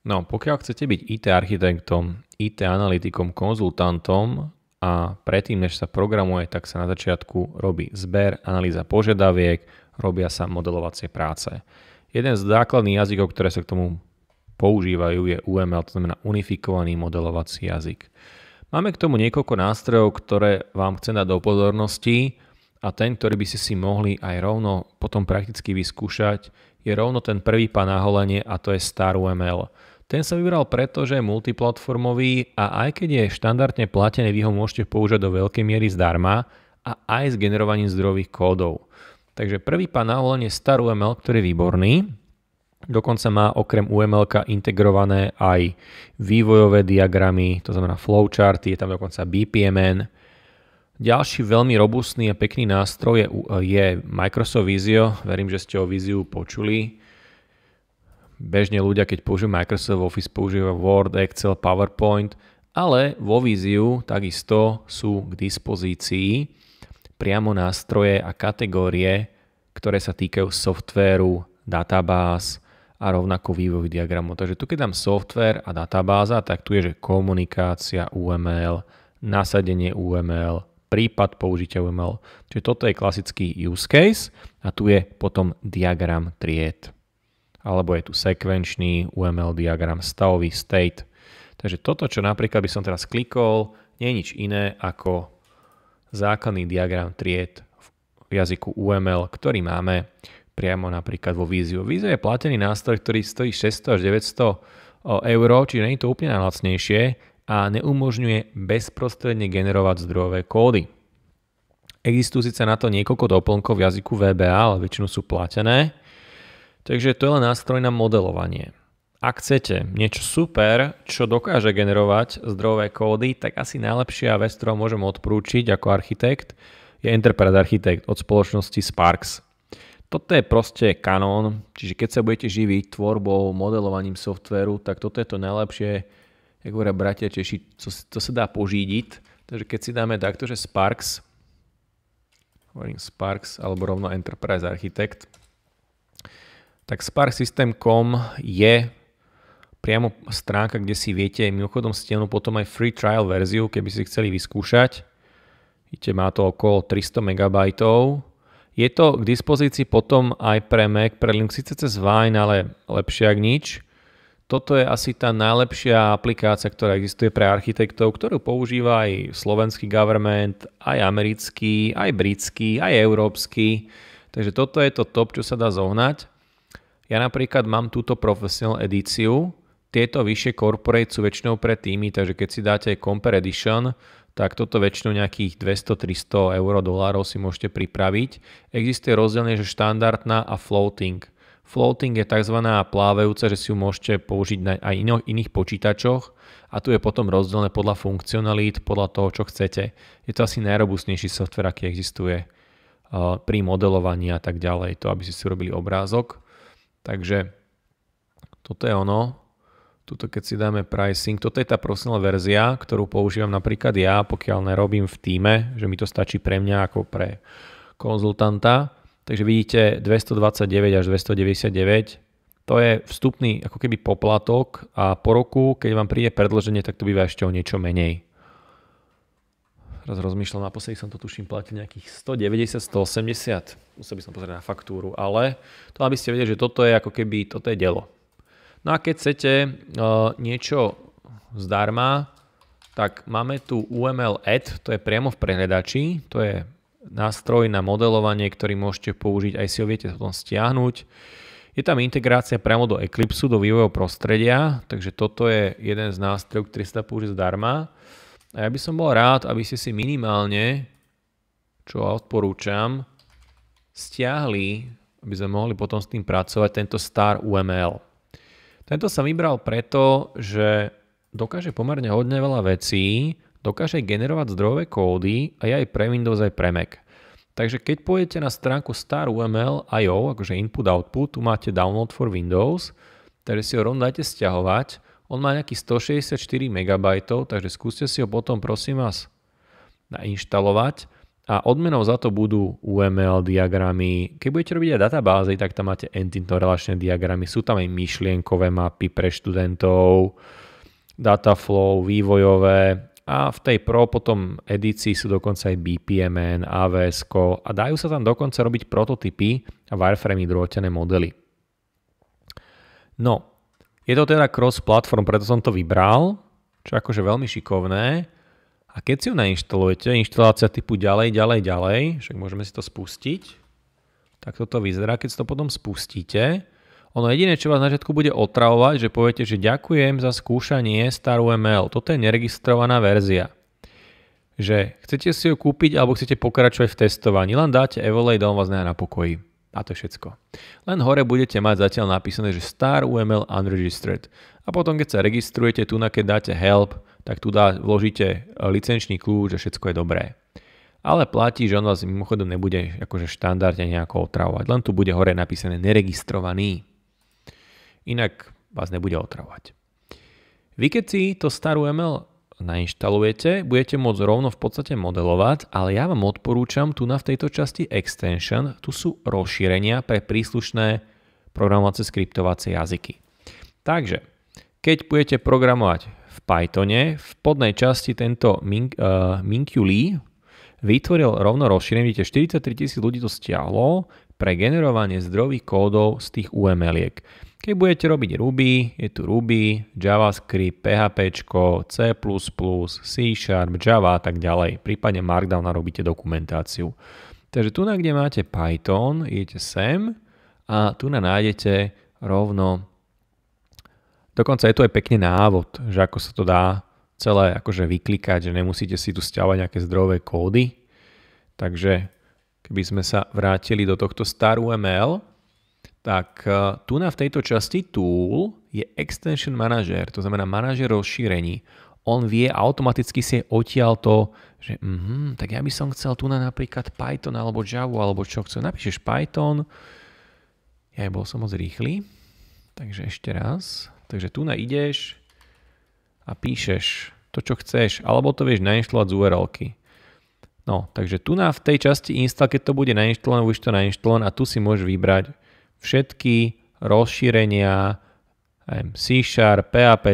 No, pokiaľ chcete byť IT architektom, IT analytikom, konzultantom a predtým, než sa programuje, tak sa na začiatku robí zber, analýza požiadaviek, robia sa modelovacie práce. Jeden z základných jazykov, ktoré sa k tomu používajú, je UML, to znamená unifikovaný modelovací jazyk. Máme k tomu niekoľko nástrojov, ktoré vám chcem dať do pozornosti a ten, ktorý by ste si mohli aj rovno potom prakticky vyskúšať, je rovno ten prvý pán naholenie a to je star UML. Ten som vybral preto, že je multiplatformový a aj keď je štandardne platený, vy ho môžete používať do veľkej miery zdarma a aj s generovaním zdrojových kódov. Takže prvý panel je star UML, ktorý je výborný. Dokonca má okrem uml integrované aj vývojové diagramy, to znamená flowcharty, je tam dokonca BPMN. Ďalší veľmi robustný a pekný nástroj je, je Microsoft Visio. Verím, že ste o viziu počuli bežne ľudia, keď používajú Microsoft Office, používajú Word, Excel, PowerPoint, ale vo Viziu takisto sú k dispozícii priamo nástroje a kategórie, ktoré sa týkajú softvéru, databáz a rovnako vývoj diagramu. Takže tu keď dám software a databáza, tak tu je, že komunikácia UML, nasadenie UML, prípad použitia UML. Čiže toto je klasický use case a tu je potom diagram tried alebo je tu sekvenčný UML diagram, stavový state. Takže toto, čo napríklad by som teraz klikol, nie je nič iné ako základný diagram tried v jazyku UML, ktorý máme priamo napríklad vo Viziu. Vizio je platený nástroj, ktorý stojí 600 až 900 eur, čiže nie je to úplne najlacnejšie a neumožňuje bezprostredne generovať zdrojové kódy. Existujú síce na to niekoľko doplnkov v jazyku VBA, ale väčšinou sú platené Takže to je len nástroj na modelovanie. Ak chcete niečo super, čo dokáže generovať zdrojové kódy, tak asi najlepšia vec, ktorú môžem odprúčiť ako architekt, je Enterprise Architect od spoločnosti Sparks. Toto je proste kanón, čiže keď sa budete živiť tvorbou, modelovaním softveru, tak toto je to najlepšie, ako hovoria bratia Češi, to, to sa dá požídiť. Takže keď si dáme takto, že Sparks, hovorím Sparks, alebo rovno Enterprise Architect, tak sparksystem.com je priamo stránka, kde si viete mimochodom stenu potom aj free trial verziu, keby si chceli vyskúšať. Vidíte, má to okolo 300 MB. Je to k dispozícii potom aj pre Mac, pre Linux, síce cez Vine, ale lepšie ak nič. Toto je asi tá najlepšia aplikácia, ktorá existuje pre architektov, ktorú používa aj slovenský government, aj americký, aj britský, aj európsky. Takže toto je to top, čo sa dá zohnať. Ja napríklad mám túto professional edíciu, tieto vyššie corporate sú väčšinou pre týmy, takže keď si dáte Compare Edition, tak toto väčšinou nejakých 200-300 eur dolárov si môžete pripraviť. Existuje rozdielne, že štandardná a floating. Floating je tzv. plávajúca, že si ju môžete použiť na aj ino, iných počítačoch a tu je potom rozdelené podľa funkcionalít, podľa toho, čo chcete. Je to asi najrobustnejší software, aký existuje eh, pri modelovaní a tak ďalej, to aby ste si robili obrázok. Takže toto je ono. Tuto keď si dáme pricing, toto je tá profesionálna verzia, ktorú používam napríklad ja, pokiaľ nerobím v týme, že mi to stačí pre mňa ako pre konzultanta. Takže vidíte 229 až 299, to je vstupný ako keby poplatok a po roku, keď vám príde predloženie, tak to býva ešte o niečo menej raz rozmýšľam, naposledy som to tuším platil nejakých 190, 180. Musel by som pozrieť na faktúru, ale to aby ste vedeli, že toto je ako keby, toto je delo. No a keď chcete uh, niečo zdarma, tak máme tu UML Ad, to je priamo v prehľadači, to je nástroj na modelovanie, ktorý môžete použiť, aj si ho viete potom stiahnuť. Je tam integrácia priamo do Eclipse, do vývojov prostredia, takže toto je jeden z nástrojov, ktorý sa dá použiť zdarma. A ja by som bol rád, aby ste si minimálne, čo odporúčam, stiahli, aby sme mohli potom s tým pracovať, tento star UML. Tento som vybral preto, že dokáže pomerne hodne veľa vecí, dokáže generovať zdrojové kódy a aj pre Windows, aj pre Mac. Takže keď pôjdete na stránku star UML IO, akože input output, tu máte download for Windows, takže si ho rovno dajte stiahovať on má nejaký 164 MB, takže skúste si ho potom prosím vás nainštalovať a odmenou za to budú UML diagramy. Keď budete robiť aj databázy, tak tam máte entity relačné diagramy, sú tam aj myšlienkové mapy pre študentov, dataflow, vývojové, a v tej Pro potom edícii sú dokonca aj BPMN, avs a dajú sa tam dokonca robiť prototypy a wireframey drôtené modely. No, je to teda cross-platform, preto som to vybral, čo je akože veľmi šikovné. A keď si ju nainštalujete, inštalácia typu ďalej, ďalej, ďalej, však môžeme si to spustiť, tak toto vyzerá, keď si to potom spustíte. Ono jediné, čo vás na začiatku bude otravovať, že poviete, že ďakujem za skúšanie starú ML. Toto je neregistrovaná verzia. Že chcete si ju kúpiť alebo chcete pokračovať v testovaní, len dáte Evolate a on vás nechá na pokoji. A to je všetko. Len hore budete mať zatiaľ napísané, že star UML unregistered. A potom, keď sa registrujete, tu na keď dáte help, tak tu dá, vložíte e, licenčný kľúč a všetko je dobré. Ale platí, že on vás mimochodom nebude akože štandardne nejako otravovať. Len tu bude hore napísané neregistrovaný. Inak vás nebude otravovať. Vy keď si to star UML nainštalujete, budete môcť rovno v podstate modelovať, ale ja vám odporúčam tu na v tejto časti extension, tu sú rozšírenia pre príslušné programovacie skriptovacie jazyky. Takže, keď budete programovať v Pythone, v podnej časti tento Min, uh, eh, vytvoril rovno rozšírenie, vidíte 43 tisíc ľudí to stiahlo pre generovanie zdrových kódov z tých UML-iek. Keď budete robiť Ruby, je tu Ruby, JavaScript, PHP, C++, C Sharp, Java a tak ďalej. Prípadne Markdown a robíte dokumentáciu. Takže tu, kde máte Python, idete sem a tu na nájdete rovno Dokonca je tu aj pekne návod, že ako sa to dá celé akože vyklikať, že nemusíte si tu stiavať nejaké zdrojové kódy. Takže keby sme sa vrátili do tohto starú ML, tak e, tu na v tejto časti tool je extension manager, to znamená manažer rozšírení. On vie automaticky si odtiaľ to, že mm, tak ja by som chcel tu na napríklad Python alebo Java alebo čo chcel. Napíšeš Python, ja bol som moc rýchly, takže ešte raz. Takže tu na ideš a píšeš to, čo chceš, alebo to vieš nainštalovať z url -ky. No, takže tu na v tej časti install, keď to bude nainštalované, už to nainštalované a tu si môžeš vybrať, všetky rozšírenia C Sharp, PAP,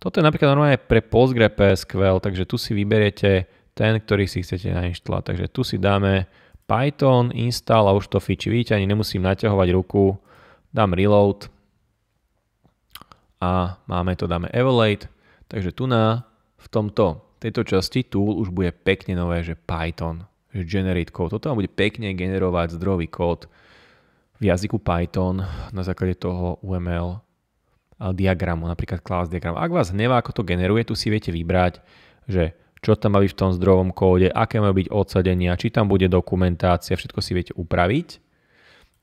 toto je napríklad normálne pre Postgre SQL, takže tu si vyberiete ten, ktorý si chcete nainštalovať. Takže tu si dáme Python, install a už to fiči. Vidíte, ani nemusím naťahovať ruku, dám reload a máme to, dáme evaluate. Takže tu na v tomto, tejto časti tool už bude pekne nové, že Python, že generate code. Toto vám bude pekne generovať zdrový kód v jazyku Python na základe toho UML diagramu, napríklad class diagram. Ak vás hnevá, ako to generuje, tu si viete vybrať, že čo tam má byť v tom zdrojovom kóde, aké majú byť odsadenia, či tam bude dokumentácia, všetko si viete upraviť.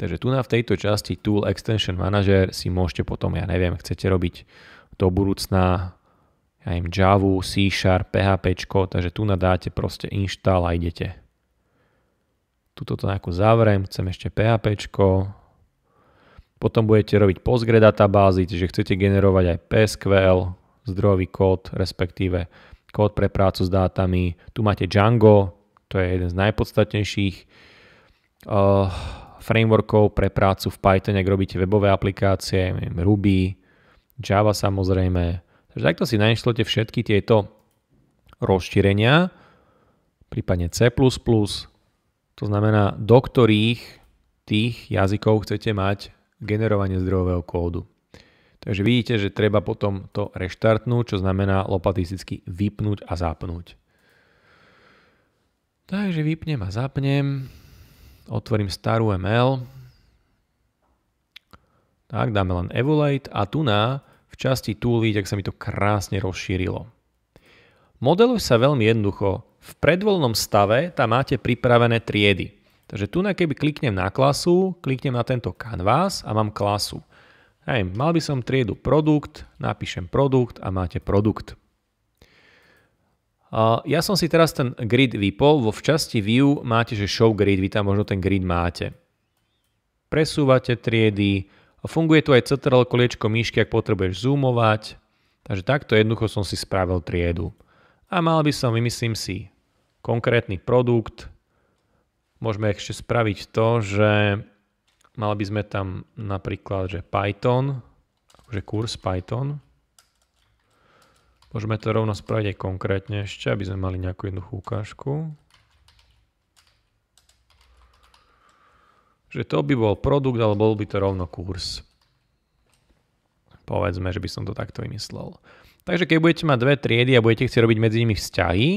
Takže tu na v tejto časti Tool Extension Manager si môžete potom, ja neviem, chcete robiť do budúcna ja im Java, C Sharp, PHP, takže tu nadáte proste install a idete. Tuto to nejakú zavriem, chcem ešte PHP. Potom budete robiť Postgre databázy, čiže chcete generovať aj PSQL, zdrojový kód, respektíve kód pre prácu s dátami. Tu máte Django, to je jeden z najpodstatnejších uh, frameworkov pre prácu v Python, ak robíte webové aplikácie, Ruby, Java samozrejme. Takže takto si nainštalujete všetky tieto rozšírenia, prípadne C++, to znamená, do ktorých tých jazykov chcete mať generovanie zdrojového kódu. Takže vidíte, že treba potom to reštartnúť, čo znamená lopatisticky vypnúť a zapnúť. Takže vypnem a zapnem, otvorím starú ML, tak dáme len Evolate a tu na v časti Toolly, tak sa mi to krásne rozšírilo. Modeluje sa veľmi jednoducho. V predvoľnom stave tam máte pripravené triedy. Takže tu keby kliknem na klasu, kliknem na tento kanvás a mám klasu. Hej, mal by som triedu produkt, napíšem produkt a máte produkt. Ja som si teraz ten grid vypol, vo včasti view máte, že show grid, vy tam možno ten grid máte. Presúvate triedy, funguje tu aj CTRL koliečko myšky, ak potrebuješ zoomovať, takže takto jednoducho som si spravil triedu. A mal by som, vymyslím si, konkrétny produkt. Môžeme ešte spraviť to, že mali by sme tam napríklad, že Python, akože kurz Python. Môžeme to rovno spraviť aj konkrétne ešte, aby sme mali nejakú jednoduchú ukážku. Že to by bol produkt, ale bol by to rovno kurz. Povedzme, že by som to takto vymyslel. Takže keď budete mať dve triedy a budete chcieť robiť medzi nimi vzťahy,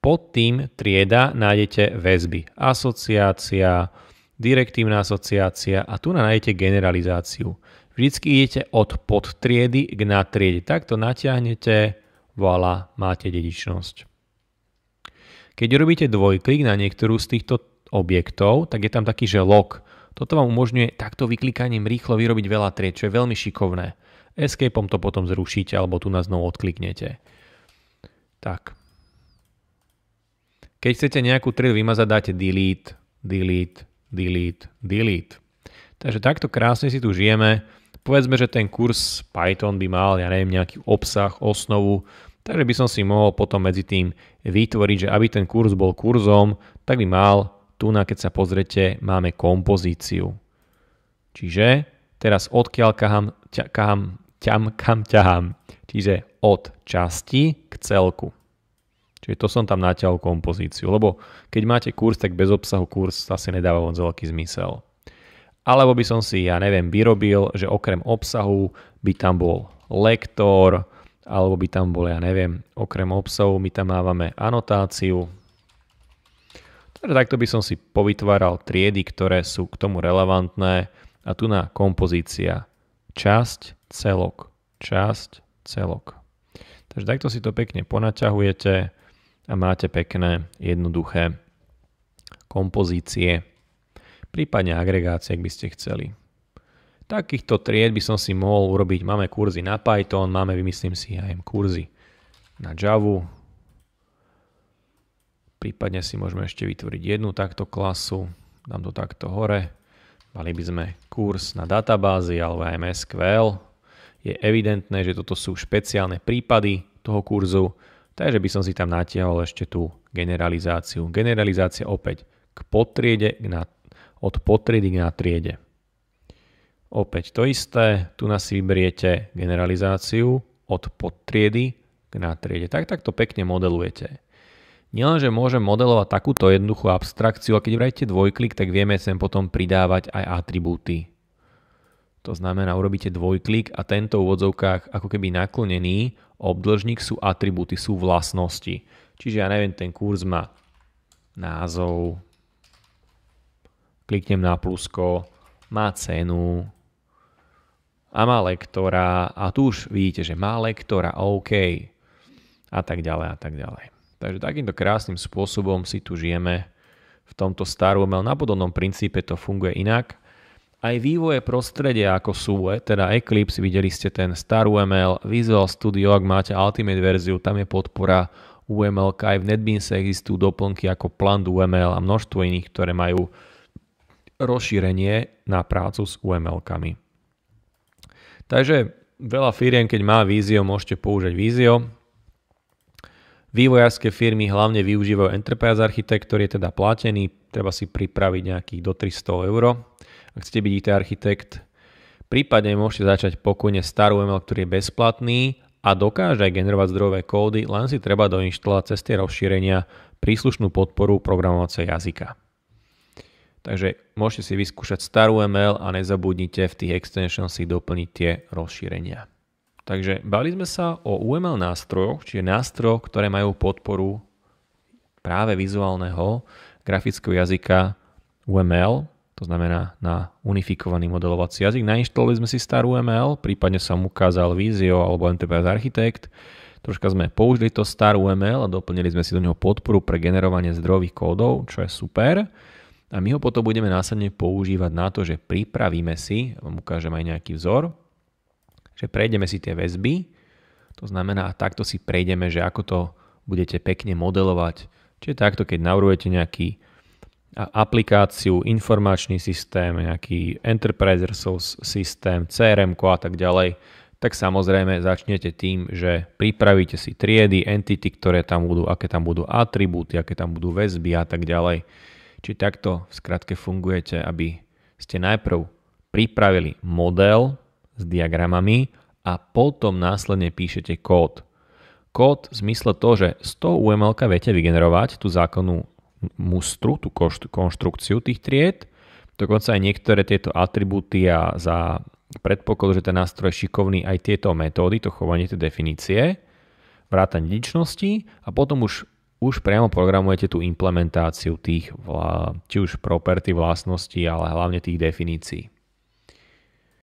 pod tým trieda nájdete väzby. Asociácia, direktívna asociácia a tu nájdete generalizáciu. Vždycky idete od podtriedy k nadtriede. Takto natiahnete, voila, máte dedičnosť. Keď robíte dvojklik na niektorú z týchto objektov, tak je tam taký, že log. Toto vám umožňuje takto vyklikaním rýchlo vyrobiť veľa tried, čo je veľmi šikovné. Escapeom to potom zrušíte alebo tu na znovu odkliknete. Tak, keď chcete nejakú triedu vymazať, dáte delete, delete, delete, delete. Takže takto krásne si tu žijeme. Povedzme, že ten kurz Python by mal, ja neviem, nejaký obsah, osnovu, takže by som si mohol potom medzi tým vytvoriť, že aby ten kurz bol kurzom, tak by mal, tu na keď sa pozrete, máme kompozíciu. Čiže teraz odkiaľ kaham, ťa, kaham, ťam, kam ťahám. Čiže od časti k celku. Čiže to som tam naťahol kompozíciu, lebo keď máte kurz, tak bez obsahu kurz asi nedáva moc veľký zmysel. Alebo by som si, ja neviem, vyrobil, že okrem obsahu by tam bol lektor, alebo by tam bol, ja neviem, okrem obsahu my tam mávame anotáciu. Takže teda takto by som si povytváral triedy, ktoré sú k tomu relevantné a tu na kompozícia časť, celok, časť, celok. Takže takto si to pekne ponaťahujete a máte pekné, jednoduché kompozície, prípadne agregácie, ak by ste chceli. Takýchto tried by som si mohol urobiť. Máme kurzy na Python, máme, vymyslím si, aj kurzy na Java. Prípadne si môžeme ešte vytvoriť jednu takto klasu. Dám to takto hore. Mali by sme kurz na databázy alebo aj MSQL. Je evidentné, že toto sú špeciálne prípady toho kurzu, Takže by som si tam natiahol ešte tú generalizáciu. Generalizácia opäť k potriede, na, od potriedy na triede. Opäť to isté, tu nás si vyberiete generalizáciu od podtriedy k nátriede. Tak takto pekne modelujete. Nielenže môžem modelovať takúto jednoduchú abstrakciu, a keď vrajte dvojklik, tak vieme sem potom pridávať aj atribúty. To znamená, urobíte dvojklik a tento v úvodzovkách ako keby naklonený Obdlžník sú atribúty, sú vlastnosti. Čiže ja neviem, ten kurz má názov, kliknem na plusko, má cenu a má lektora a tu už vidíte, že má lektora, OK a tak ďalej a tak ďalej. Takže takýmto krásnym spôsobom si tu žijeme v tomto starom, ale na podobnom princípe to funguje inak. Aj vývoje prostredia ako sú, teda Eclipse, videli ste ten star UML, Visual Studio, ak máte Ultimate verziu, tam je podpora UML, aj v NetBeans existujú doplnky ako Plant UML a množstvo iných, ktoré majú rozšírenie na prácu s UML-kami. Takže veľa firiem, keď má vízio, môžete použiť vízio. Vývojárske firmy hlavne využívajú Enterprise Architect, ktorý je teda platený, treba si pripraviť nejakých do 300 eur. Ak chcete byť IT architekt, prípadne môžete začať pokojne starú ML, ktorý je bezplatný a dokáže aj generovať zdrojové kódy, len si treba doinštalovať cez tie rozšírenia príslušnú podporu programovacia jazyka. Takže môžete si vyskúšať starú ML a nezabudnite v tých extensions si doplniť tie rozšírenia. Takže bali sme sa o UML nástrojoch, čiže nástrojoch, ktoré majú podporu práve vizuálneho grafického jazyka UML, to znamená na unifikovaný modelovací jazyk. Nainštalovali sme si starú ML, prípadne som ukázal Vizio alebo Enterprise Architect. Troška sme použili to starú ML a doplnili sme si do neho podporu pre generovanie zdrojových kódov, čo je super. A my ho potom budeme následne používať na to, že pripravíme si, vám ukážem aj nejaký vzor, že prejdeme si tie väzby, to znamená, takto si prejdeme, že ako to budete pekne modelovať. Čiže takto, keď navrujete nejaký aplikáciu, informačný systém, nejaký enterprise resource systém, crm a tak ďalej, tak samozrejme začnete tým, že pripravíte si triedy, entity, ktoré tam budú, aké tam budú atribúty, aké tam budú väzby a tak ďalej. Či takto v skratke fungujete, aby ste najprv pripravili model s diagramami a potom následne píšete kód. Kód v zmysle to, že z toho UML viete vygenerovať tú zákonnú mustru, tú konštrukciu tých tried. Dokonca aj niektoré tieto atribúty a za predpoklad, že ten nástroj je šikovný aj tieto metódy, to chovanie tie definície, vrátanie dedičnosti a potom už, už priamo programujete tú implementáciu tých, či už property vlastnosti, ale hlavne tých definícií.